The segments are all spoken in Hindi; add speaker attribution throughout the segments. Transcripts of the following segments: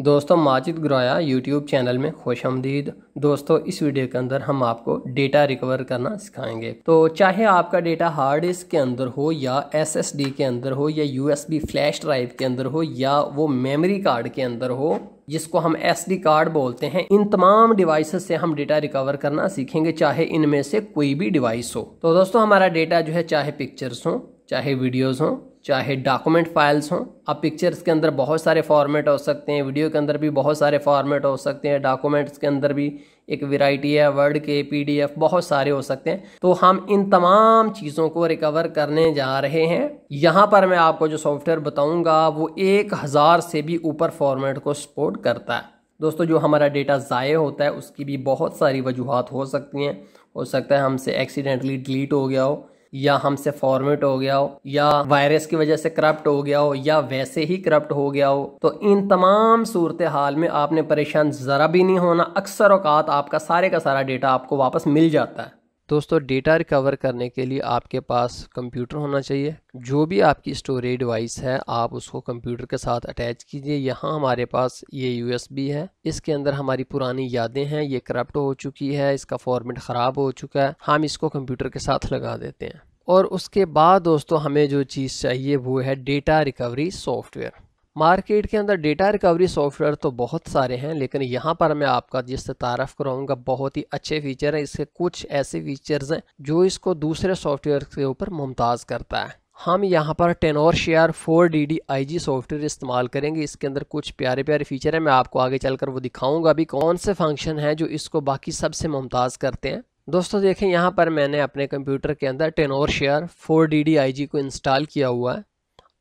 Speaker 1: दोस्तों माजिद ग्रोया यूट्यूब चैनल में खुश आमदीद दोस्तों इस वीडियो के अंदर हम आपको डेटा रिकवर करना सिखाएंगे तो चाहे आपका डेटा हार्ड डिस्क के अंदर हो या एसएसडी के अंदर हो या यूएसबी फ्लैश ड्राइव के अंदर हो या वो मेमोरी कार्ड के अंदर हो जिसको हम एस डी कार्ड बोलते हैं इन तमाम डिवाइसेस से हम डेटा रिकवर करना सीखेंगे चाहे इनमें से कोई भी डिवाइस हो तो दोस्तों हमारा डेटा जो है चाहे पिक्चर्स हो चाहे वीडियोज़ हों चाहे डॉक्यूमेंट फाइल्स हों अब पिक्चर्स के अंदर बहुत सारे फॉर्मेट हो सकते हैं वीडियो के अंदर भी बहुत सारे फॉर्मेट हो सकते हैं डॉक्यूमेंट्स के अंदर भी एक वेराइटी है वर्ड के पीडीएफ बहुत सारे हो सकते हैं तो हम इन तमाम चीज़ों को रिकवर करने जा रहे हैं यहाँ पर मैं आपको जो सॉफ्टवेयर बताऊँगा वो एक हज़ार से भी ऊपर फॉर्मेट को सपोर्ट करता है दोस्तों जो हमारा डेटा ज़ाये होता है उसकी भी बहुत सारी वजूहत हो सकती हैं हो सकता है हमसे एक्सीडेंटली डिलीट हो गया हो या हमसे फॉर्मेट हो गया हो या वायरस की वजह से करप्ट हो गया हो या वैसे ही करप्ट हो गया हो तो इन तमाम सूरत हाल में आपने परेशान ज़रा भी नहीं होना अक्सर अवकात आपका सारे का सारा डेटा आपको वापस मिल जाता है दोस्तों डेटा रिकवर करने के लिए आपके पास कंप्यूटर होना चाहिए जो भी आपकी स्टोरेज डिवाइस है आप उसको कंप्यूटर के साथ अटैच कीजिए यहाँ हमारे पास ये यूएसबी है इसके अंदर हमारी पुरानी यादें हैं ये करप्ट हो चुकी है इसका फॉर्मेट ख़राब हो चुका है हम इसको कंप्यूटर के साथ लगा देते हैं और उसके बाद दोस्तों हमें जो चीज़ चाहिए वो है डेटा रिकवरी सॉफ्टवेयर मार्केट के अंदर डेटा रिकवरी सॉफ्टवेयर तो बहुत सारे हैं लेकिन यहाँ पर मैं आपका जिससे तारफ़ कराऊंगा बहुत ही अच्छे फीचर हैं इसके कुछ ऐसे फीचर्स हैं जो इसको दूसरे सॉफ्टवेयर के ऊपर मुमताज़ करता है हम यहाँ पर Tenorshare four D D I G software इस्तेमाल करेंगे इसके अंदर कुछ प्यारे प्यारे फीचर हैं मैं आपको आगे चलकर वो दिखाऊंगा अभी कौन से फंक्शन हैं जो इसको बाकी सबसे मुमताज़ करते हैं दोस्तों देखें यहाँ पर मैंने अपने कंप्यूटर के अंदर Tenorshare four D D I G को इंस्टॉल किया हुआ है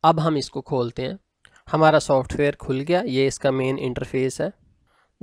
Speaker 1: अब हम इसको खोलते हैं हमारा सॉफ्टवेयर खुल गया ये इसका मेन इंटरफेस है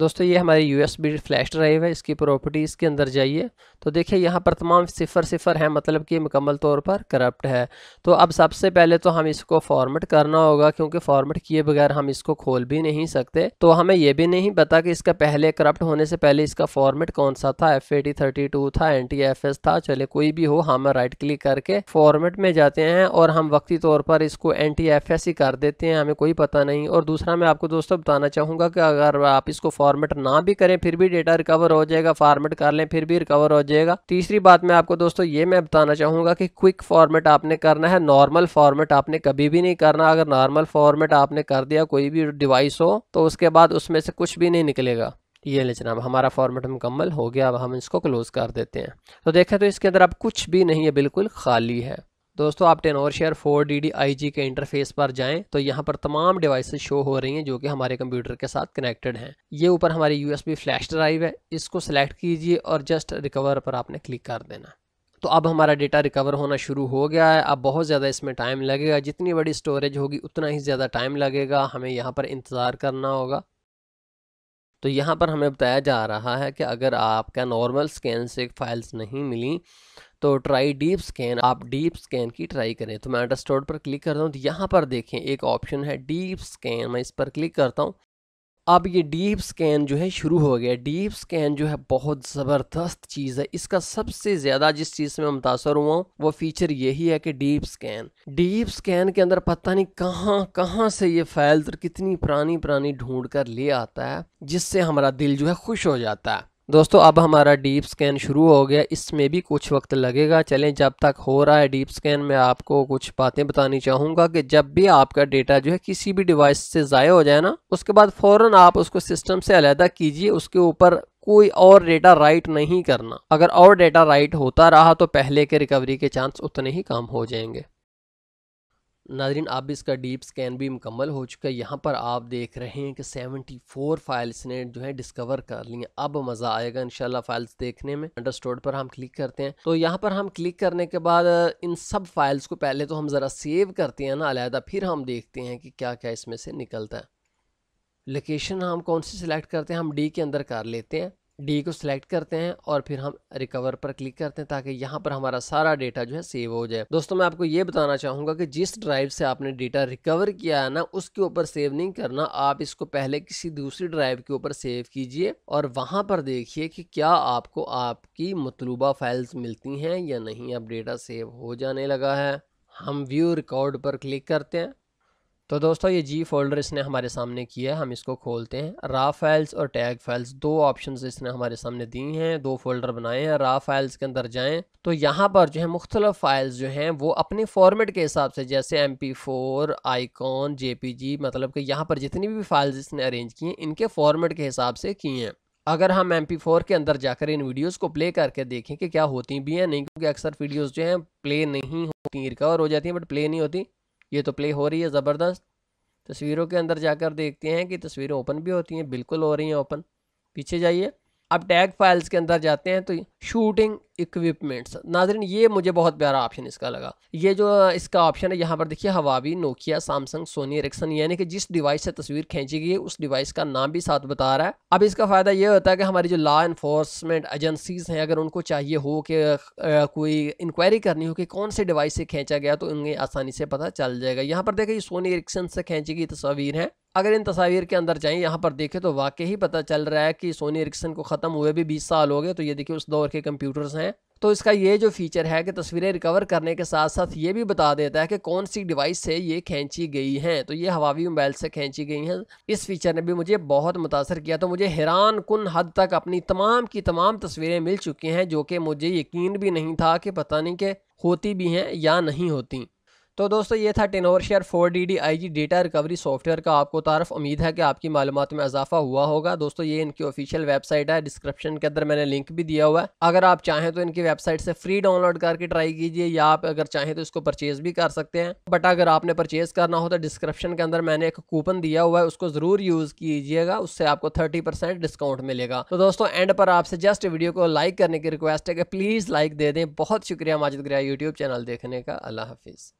Speaker 1: दोस्तों ये हमारी U S B flash drive है इसकी प्रॉपर्टीज़ के अंदर जाइए तो देखिए यहाँ पर तमाम सिफर सिफर है मतलब कि मुकम्मल तौर पर करप्ट है तो अब सबसे पहले तो हम इसको फॉर्मेट करना होगा क्योंकि फॉर्मेट किए बगैर हम इसको खोल भी नहीं सकते तो हमें यह भी नहीं पता कि इसका पहले करप्ट होने से पहले इसका फॉर्मेट कौन सा था F A T thirty two था एन टी एफ एस था चले कोई भी हो हम राइट क्लिक करके फॉर्मेट में जाते हैं और हम वक्ती तौर पर इसको एन टी एफ एस ही कर देते हैं हमें कोई पता नहीं और दूसरा मैं आपको दोस्तों बताना चाहूँगा कि अगर आप इसको फॉर्मेट ना भी करें फिर भी डेटा रिकवर हो जाएगा फॉर्मेट कर लें फिर भी रिकवर हो जाएगा तीसरी बात मैं आपको दोस्तों ये मैं बताना चाहूंगा कि क्विक फॉर्मेट आपने करना है नॉर्मल फॉर्मेट आपने कभी भी नहीं करना अगर नॉर्मल फॉर्मेट आपने कर दिया कोई भी डिवाइस हो तो उसके बाद उसमें से कुछ भी नहीं निकलेगा ये ले जनाब हमारा फॉर्मेट मुकम्मल हो गया अब हम इसको क्लोज़ कर देते हैं तो देखें तो इसके अंदर अब कुछ भी नहीं है बिल्कुल खाली है दोस्तों आप Tenorshare four D D I G के इंटरफेस पर जाएं तो यहाँ पर तमाम डिवाइसेस शो हो रही हैं जो कि हमारे कंप्यूटर के साथ कनेक्टेड हैं ये ऊपर हमारी U S B flash drive है इसको सेलेक्ट कीजिए और जस्ट रिकवर पर आपने क्लिक कर देना तो अब हमारा डेटा रिकवर होना शुरू हो गया है अब बहुत ज़्यादा इसमें टाइम लगेगा जितनी बड़ी स्टोरेज होगी उतना ही ज़्यादा टाइम लगेगा हमें यहाँ पर इंतज़ार करना होगा तो यहाँ पर हमें बताया जा रहा है कि अगर आपका नॉर्मल स्कैन से फाइल्स नहीं मिली तो ट्राई डीप स्कैन आप डीप स्कैन की ट्राई करें तो मैं अंडरस्टोर पर क्लिक करता हूँ तो यहाँ पर देखें एक ऑप्शन है डीप स्कैन मैं इस पर क्लिक करता हूँ अब ये डीप स्कैन जो है शुरू हो गया डीप स्कैन जो है बहुत ज़बरदस्त चीज़ है इसका सबसे ज़्यादा जिस चीज़ से मैं मुतासर हुआ हूँ वो फीचर यही है कि डीप स्कैन डीप स्कैन के अंदर पता नहीं कहाँ कहाँ से ये फाइल्स कितनी पुरानी पुरानी ढूंढ कर ले आता है जिससे हमारा दिल जो है खुश हो जाता है दोस्तों अब हमारा डीप स्कैन शुरू हो गया इसमें भी कुछ वक्त लगेगा चलें जब तक हो रहा है डीप स्कैन मैं आपको कुछ बातें बतानी चाहूँगा कि जब भी आपका डेटा जो है किसी भी डिवाइस से ज़ाया हो जाए ना उसके बाद फ़ौर आप उसको सिस्टम से अलहदा कीजिए उसके ऊपर कोई और डेटा राइट नहीं करना अगर और डेटा राइट होता रहा तो पहले के रिकवरी के चांस उतने ही कम हो जाएंगे नाजरीन अब इसका डीप स्कैन भी मुकम्मल हो चुका है यहाँ पर आप देख रहे हैं कि 74 फाइल्स ने जो है डिस्कवर कर ली हैं अब मज़ा आएगा शाला फाइल्स देखने में स्टोर पर हम क्लिक करते हैं तो यहाँ पर हम क्लिक करने के बाद इन सब फाइल्स को पहले तो हम ज़रा सेव करते हैं ना अलहदा फिर हम देखते हैं कि क्या क्या इसमें से निकलता है लोकेशन हम कौन सी सिलेक्ट करते हैं हम डी के अंदर कर लेते हैं डी को सिलेक्ट करते हैं और फिर हम रिकवर पर क्लिक करते हैं ताकि यहाँ पर हमारा सारा डेटा जो है सेव हो जाए दोस्तों मैं आपको ये बताना चाहूँगा कि जिस ड्राइव से आपने डेटा रिकवर किया है ना उसके ऊपर सेव नहीं करना आप इसको पहले किसी दूसरी ड्राइव के ऊपर सेव कीजिए और वहाँ पर देखिए कि क्या आपको आपकी मतलूबा फाइल्स मिलती हैं या नहीं अब डेटा सेव हो जाने लगा है हम व्यू रिकॉर्ड पर क्लिक करते हैं तो दोस्तों ये जी फोल्डर इसने हमारे सामने किया है हम इसको खोलते हैं रा फाइल्स और टैग फाइल्स दो ऑप्शन इसने हमारे सामने दी हैं दो फोल्डर बनाए हैं रा फाइल्स के अंदर जाएं तो यहाँ पर जो है मुख्तलिफ फाइल्स जो हैं वो अपने फॉर्मेट के हिसाब से जैसे M P four icon J P G मतलब कि यहाँ पर जितनी भी फाइल्स इसने अरेंज की हैं इनके फॉर्मेट के हिसाब से किए हैं अगर हम एम पी फोर के अंदर जाकर इन वीडियोज़ को प्ले करके देखें कि क्या होती भी हैं नहीं क्योंकि अक्सर वीडियोज़ जो हैं प्ले नहीं होती रिकवर हो जाती हैं बट प्ले नहीं होती ये तो प्ले हो रही है ज़बरदस्त तस्वीरों के अंदर जाकर देखते हैं कि तस्वीरें ओपन भी होती हैं बिल्कुल हो रही हैं ओपन पीछे जाइए अब टैग फाइल्स के अंदर जाते हैं तो शूटिंग इक्विपमेंट्स नाजरन ये मुझे बहुत प्यारा ऑप्शन इसका लगा ये जो इसका ऑप्शन है यहाँ पर देखिए Huawei Nokia Samsung Sony Ericsson यानी कि जिस डिवाइस से तस्वीर खींची गई है उस डिवाइस का नाम भी साथ बता रहा है अब इसका फ़ायदा ये होता है कि हमारी जो लॉ इन्फोर्समेंट एजेंसीज़ हैं अगर उनको चाहिए हो कि कोई इंक्वायरी करनी हो कि कौन से डिवाइस से खींचा गया तो उन्हें आसानी से पता चल जाएगा यहाँ पर देखिए सोनी एरिक्सन से खींची गई तस्वीर हैं अगर इन तस्वीर के अंदर जाएं यहाँ पर देखें तो वाकई ही पता चल रहा है कि सोनी एरिक्सन को ख़त्म हुए भी बीस साल हो गए तो ये देखिए उस दौर के कंप्यूटर्स हैं तो इसका ये जो फीचर है कि तस्वीरें रिकवर करने के साथ साथ ये भी बता देता है कि कौन सी डिवाइस से ये खींची गई हैं तो ये हवावी मोबाइल से खींची गई हैं इस फीचर ने भी मुझे बहुत मुतासर किया तो मुझे हैरान कन हद तक अपनी तमाम की तमाम तस्वीरें मिल चुकी हैं जो कि मुझे यकीन भी नहीं था कि पता नहीं कि होती भी हैं या नहीं होती तो दोस्तों ये था Tenorshare four D D I G data recovery software का आपको तारफ उम्मीद है कि आपकी मालूम में इजाफा हुआ होगा दोस्तों ये इनकी ऑफिशियल वेबसाइट है डिस्क्रिप्शन के अंदर मैंने लिंक भी दिया हुआ है अगर आप चाहें तो इनकी वेबसाइट से फ्री डाउनलोड करके ट्राई कीजिए या आप अगर चाहें तो इसको परचेज भी कर सकते हैं बट अगर आपने परचेज करना हो तो डिस्क्रिप्शन के अंदर मैंने एक कूपन दिया हुआ है उसको जरूर यूज कीजिएगा उससे आपको थर्टी परसेंट डिस्काउंट मिलेगा तो दोस्तों एंड पर आपसे जस्ट वीडियो को लाइक करने की रिक्वेस्ट है कि प्लीज लाइक दे दें बहुत शुक्रिया माजिद ग्रह यूट्यूब चैनल देखने का अल्लाह हाफिज़